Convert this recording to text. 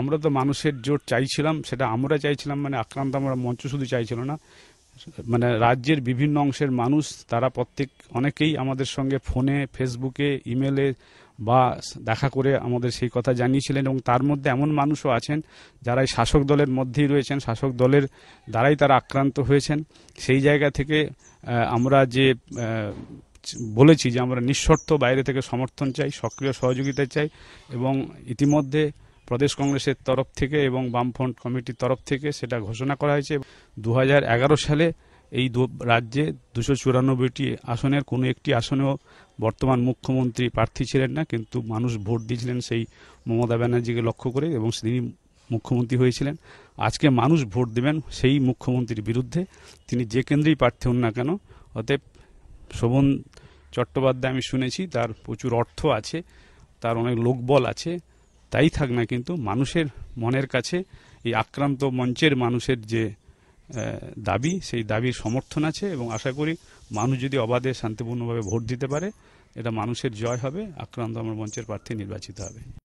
আমরা তো মানুষের জোট চাইছিলাম সেটা আমরা চাইছিলাম মানে আক্রান্ত আমরা মঞ্চ শুধু চাইছিল না মানে রাজ্যের বিভিন্ন অংশের মানুষ তারা প্রত্যেক অনেকেই আমাদের সঙ্গে ফোনে ফেসবুকে ইমেলে বা দেখা করে আমাদের সেই কথা জানিয়েছিলেন এবং তার মধ্যে এমন মানুষও আছেন যারা শাসক দলের মধ্যেই রয়েছেন শাসক দলের দ্বারাই তারা আক্রান্ত হয়েছেন সেই জায়গা থেকে আমরা যে বলেছি যে আমরা নিঃশর্ত বাইরে থেকে সমর্থন চাই সক্রিয় সহযোগিতা চাই এবং ইতিমধ্যে প্রদেশ কংগ্রেসের তরফ থেকে এবং বামফ্রন্ট কমিটির তরফ থেকে সেটা ঘোষণা করা হয়েছে দু সালে এই রাজ্যে দুশো চুরানব্বইটি আসনের কোনো একটি আসনেও বর্তমান মুখ্যমন্ত্রী প্রার্থী ছিলেন না কিন্তু মানুষ ভোট দিয়েছিলেন সেই মমতা ব্যানার্জিকে লক্ষ্য করে এবং তিনি মুখ্যমন্ত্রী হয়েছিলেন আজকে মানুষ ভোট দেবেন সেই মুখ্যমন্ত্রীর বিরুদ্ধে তিনি যে কেন্দ্রেই প্রার্থী হন না কেন অতএব শোভন চট্টোপাধ্যায় আমি শুনেছি তার প্রচুর অর্থ আছে তার অনেক লোকবল আছে তাই থাক না কিন্তু মানুষের মনের কাছে এই আক্রান্ত মঞ্চের মানুষের যে দাবি সেই দাবির সমর্থন আছে এবং আশা করি মানুষ যদি অবাধে শান্তিপূর্ণভাবে ভোট দিতে পারে এটা মানুষের জয় হবে আক্রান্ত আমার মঞ্চের প্রার্থী নির্বাচিত হবে